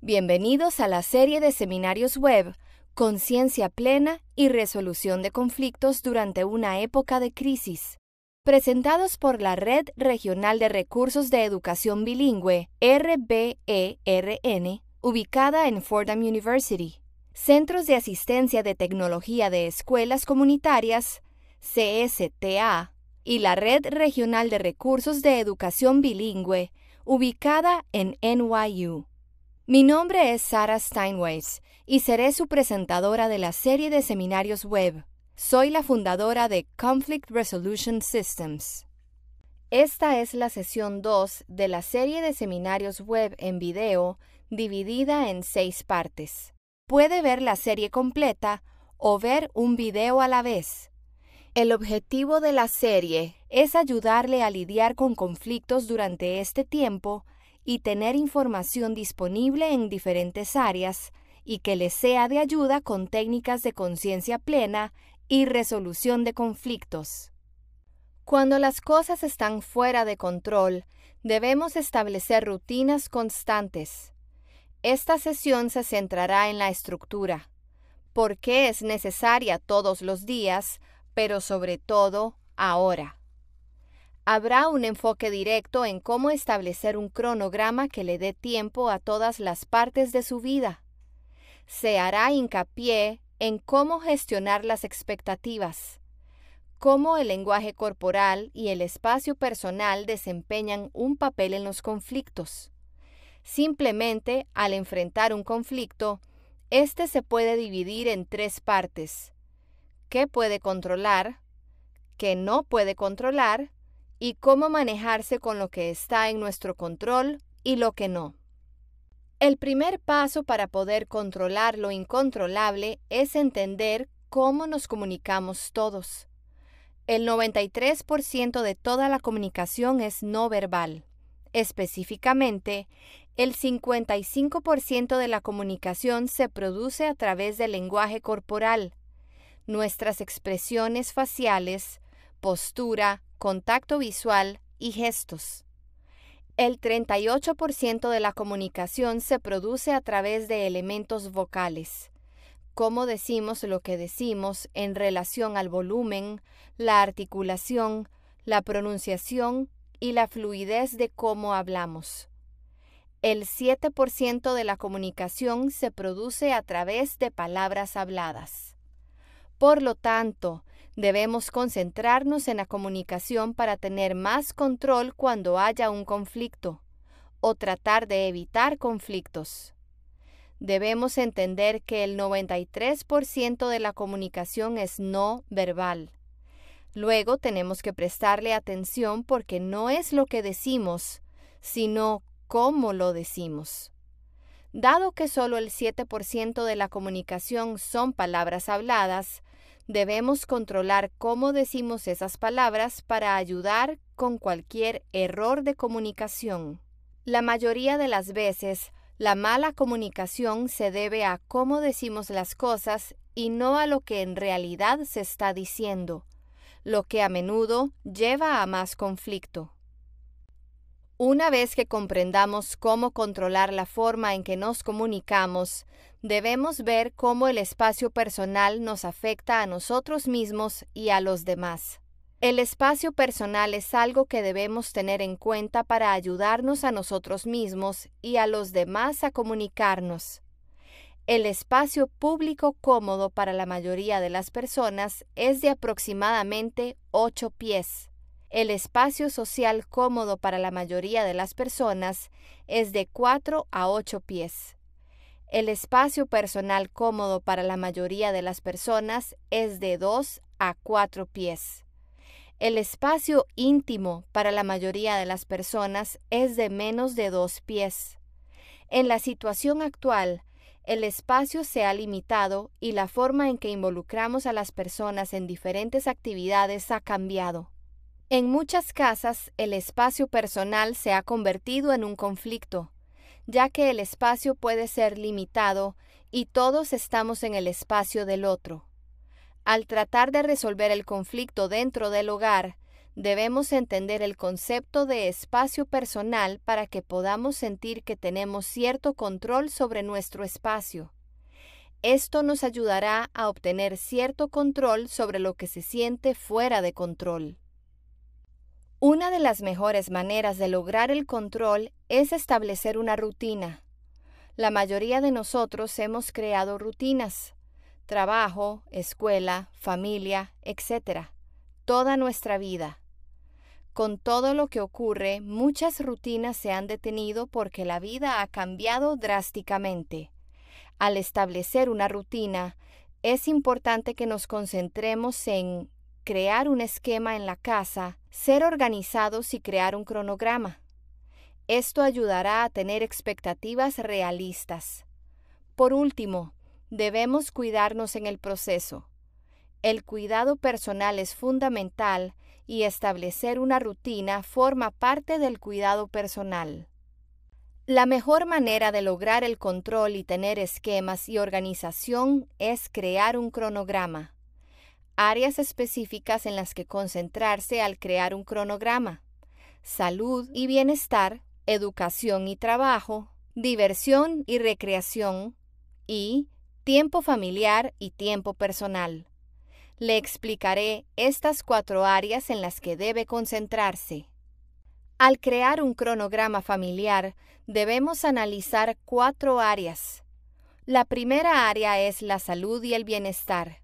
Bienvenidos a la serie de seminarios web Conciencia Plena y Resolución de Conflictos durante una época de crisis, presentados por la Red Regional de Recursos de Educación Bilingüe, RBERN, ubicada en Fordham University, Centros de Asistencia de Tecnología de Escuelas Comunitarias, CSTA, y la Red Regional de Recursos de Educación Bilingüe, ubicada en NYU. Mi nombre es Sara Steinways y seré su presentadora de la serie de seminarios web. Soy la fundadora de Conflict Resolution Systems. Esta es la sesión 2 de la serie de seminarios web en video dividida en seis partes. Puede ver la serie completa o ver un video a la vez. El objetivo de la serie es ayudarle a lidiar con conflictos durante este tiempo y tener información disponible en diferentes áreas y que les sea de ayuda con técnicas de conciencia plena y resolución de conflictos. Cuando las cosas están fuera de control, debemos establecer rutinas constantes. Esta sesión se centrará en la estructura, qué es necesaria todos los días, pero sobre todo ahora. Habrá un enfoque directo en cómo establecer un cronograma que le dé tiempo a todas las partes de su vida. Se hará hincapié en cómo gestionar las expectativas, cómo el lenguaje corporal y el espacio personal desempeñan un papel en los conflictos. Simplemente, al enfrentar un conflicto, éste se puede dividir en tres partes. ¿Qué puede controlar? ¿Qué no puede controlar? y cómo manejarse con lo que está en nuestro control y lo que no. El primer paso para poder controlar lo incontrolable es entender cómo nos comunicamos todos. El 93% de toda la comunicación es no verbal. Específicamente, el 55% de la comunicación se produce a través del lenguaje corporal, nuestras expresiones faciales, postura, contacto visual y gestos. El 38% de la comunicación se produce a través de elementos vocales. Cómo decimos lo que decimos en relación al volumen, la articulación, la pronunciación y la fluidez de cómo hablamos. El 7% de la comunicación se produce a través de palabras habladas. Por lo tanto, Debemos concentrarnos en la comunicación para tener más control cuando haya un conflicto o tratar de evitar conflictos. Debemos entender que el 93% de la comunicación es no verbal. Luego tenemos que prestarle atención porque no es lo que decimos, sino cómo lo decimos. Dado que solo el 7% de la comunicación son palabras habladas, Debemos controlar cómo decimos esas palabras para ayudar con cualquier error de comunicación. La mayoría de las veces, la mala comunicación se debe a cómo decimos las cosas y no a lo que en realidad se está diciendo, lo que a menudo lleva a más conflicto. Una vez que comprendamos cómo controlar la forma en que nos comunicamos, debemos ver cómo el espacio personal nos afecta a nosotros mismos y a los demás. El espacio personal es algo que debemos tener en cuenta para ayudarnos a nosotros mismos y a los demás a comunicarnos. El espacio público cómodo para la mayoría de las personas es de aproximadamente 8 pies. El espacio social cómodo para la mayoría de las personas es de 4 a 8 pies. El espacio personal cómodo para la mayoría de las personas es de 2 a 4 pies. El espacio íntimo para la mayoría de las personas es de menos de 2 pies. En la situación actual, el espacio se ha limitado y la forma en que involucramos a las personas en diferentes actividades ha cambiado. En muchas casas, el espacio personal se ha convertido en un conflicto, ya que el espacio puede ser limitado y todos estamos en el espacio del otro. Al tratar de resolver el conflicto dentro del hogar, debemos entender el concepto de espacio personal para que podamos sentir que tenemos cierto control sobre nuestro espacio. Esto nos ayudará a obtener cierto control sobre lo que se siente fuera de control. Una de las mejores maneras de lograr el control es establecer una rutina. La mayoría de nosotros hemos creado rutinas. Trabajo, escuela, familia, etc. Toda nuestra vida. Con todo lo que ocurre, muchas rutinas se han detenido porque la vida ha cambiado drásticamente. Al establecer una rutina, es importante que nos concentremos en crear un esquema en la casa, ser organizados y crear un cronograma. Esto ayudará a tener expectativas realistas. Por último, debemos cuidarnos en el proceso. El cuidado personal es fundamental y establecer una rutina forma parte del cuidado personal. La mejor manera de lograr el control y tener esquemas y organización es crear un cronograma áreas específicas en las que concentrarse al crear un cronograma. Salud y bienestar, educación y trabajo, diversión y recreación, y tiempo familiar y tiempo personal. Le explicaré estas cuatro áreas en las que debe concentrarse. Al crear un cronograma familiar, debemos analizar cuatro áreas. La primera área es la salud y el bienestar.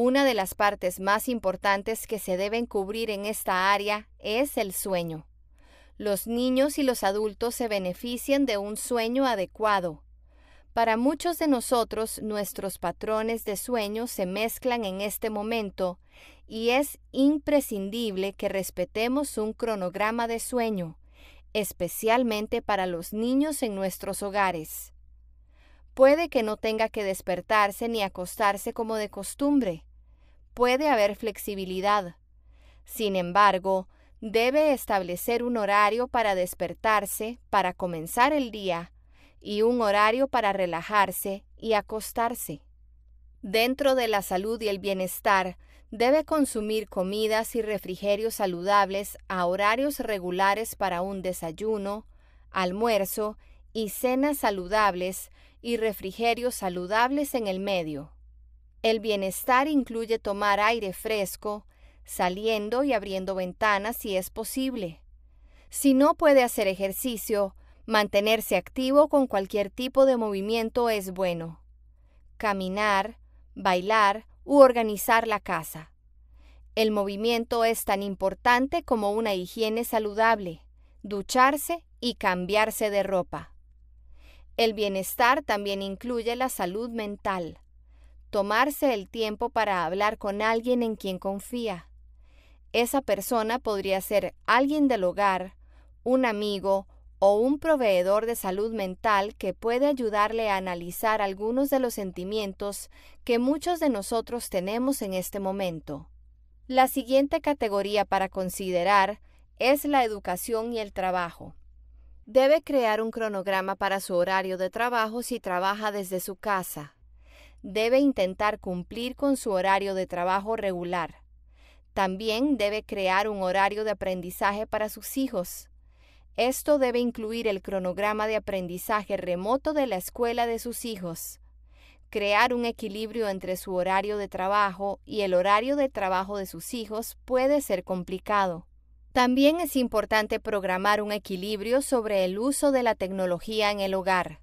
Una de las partes más importantes que se deben cubrir en esta área es el sueño. Los niños y los adultos se benefician de un sueño adecuado. Para muchos de nosotros nuestros patrones de sueño se mezclan en este momento y es imprescindible que respetemos un cronograma de sueño, especialmente para los niños en nuestros hogares. Puede que no tenga que despertarse ni acostarse como de costumbre, puede haber flexibilidad. Sin embargo, debe establecer un horario para despertarse, para comenzar el día, y un horario para relajarse y acostarse. Dentro de la salud y el bienestar, debe consumir comidas y refrigerios saludables a horarios regulares para un desayuno, almuerzo y cenas saludables y refrigerios saludables en el medio. El bienestar incluye tomar aire fresco, saliendo y abriendo ventanas si es posible. Si no puede hacer ejercicio, mantenerse activo con cualquier tipo de movimiento es bueno. Caminar, bailar u organizar la casa. El movimiento es tan importante como una higiene saludable, ducharse y cambiarse de ropa. El bienestar también incluye la salud mental tomarse el tiempo para hablar con alguien en quien confía. Esa persona podría ser alguien del hogar, un amigo o un proveedor de salud mental que puede ayudarle a analizar algunos de los sentimientos que muchos de nosotros tenemos en este momento. La siguiente categoría para considerar es la educación y el trabajo. Debe crear un cronograma para su horario de trabajo si trabaja desde su casa debe intentar cumplir con su horario de trabajo regular. También debe crear un horario de aprendizaje para sus hijos. Esto debe incluir el cronograma de aprendizaje remoto de la escuela de sus hijos. Crear un equilibrio entre su horario de trabajo y el horario de trabajo de sus hijos puede ser complicado. También es importante programar un equilibrio sobre el uso de la tecnología en el hogar.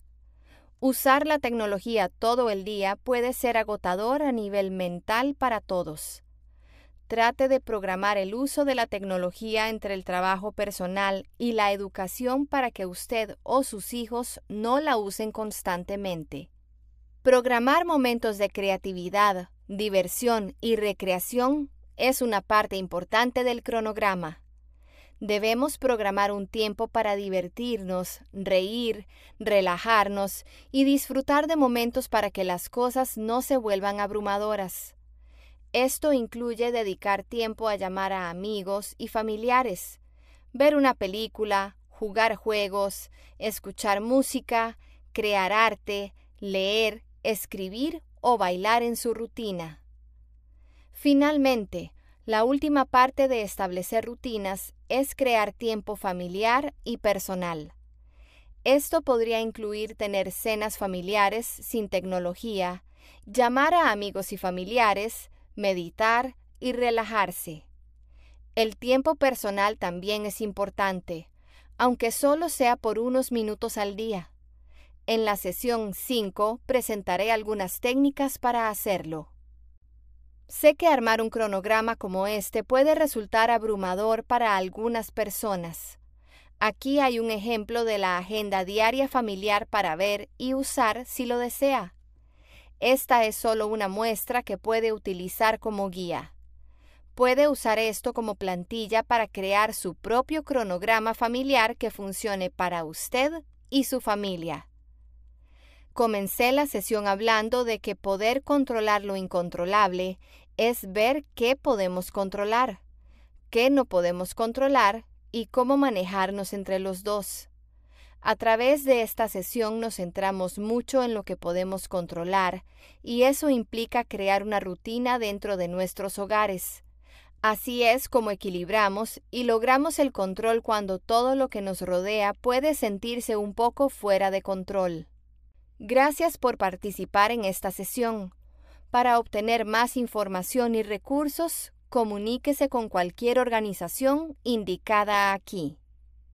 Usar la tecnología todo el día puede ser agotador a nivel mental para todos. Trate de programar el uso de la tecnología entre el trabajo personal y la educación para que usted o sus hijos no la usen constantemente. Programar momentos de creatividad, diversión y recreación es una parte importante del cronograma. Debemos programar un tiempo para divertirnos, reír, relajarnos y disfrutar de momentos para que las cosas no se vuelvan abrumadoras. Esto incluye dedicar tiempo a llamar a amigos y familiares, ver una película, jugar juegos, escuchar música, crear arte, leer, escribir o bailar en su rutina. Finalmente, la última parte de establecer rutinas es crear tiempo familiar y personal. Esto podría incluir tener cenas familiares sin tecnología, llamar a amigos y familiares, meditar y relajarse. El tiempo personal también es importante, aunque solo sea por unos minutos al día. En la sesión 5 presentaré algunas técnicas para hacerlo. Sé que armar un cronograma como este puede resultar abrumador para algunas personas. Aquí hay un ejemplo de la agenda diaria familiar para ver y usar si lo desea. Esta es solo una muestra que puede utilizar como guía. Puede usar esto como plantilla para crear su propio cronograma familiar que funcione para usted y su familia. Comencé la sesión hablando de que poder controlar lo incontrolable es ver qué podemos controlar, qué no podemos controlar y cómo manejarnos entre los dos. A través de esta sesión nos centramos mucho en lo que podemos controlar y eso implica crear una rutina dentro de nuestros hogares. Así es como equilibramos y logramos el control cuando todo lo que nos rodea puede sentirse un poco fuera de control. Gracias por participar en esta sesión. Para obtener más información y recursos, comuníquese con cualquier organización indicada aquí.